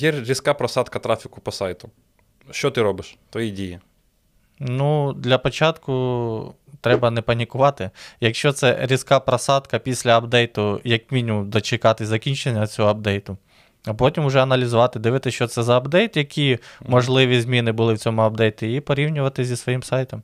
Є різка просадка трафіку по сайту. Що ти робиш? Твої дії? Ну, для початку треба не панікувати. Якщо це різка просадка після апдейту, як мінімум дочекати закінчення цього апдейту, а потім вже аналізувати, дивитися, що це за апдейт, які можливі зміни були в цьому апдейті, і порівнювати зі своїм сайтом.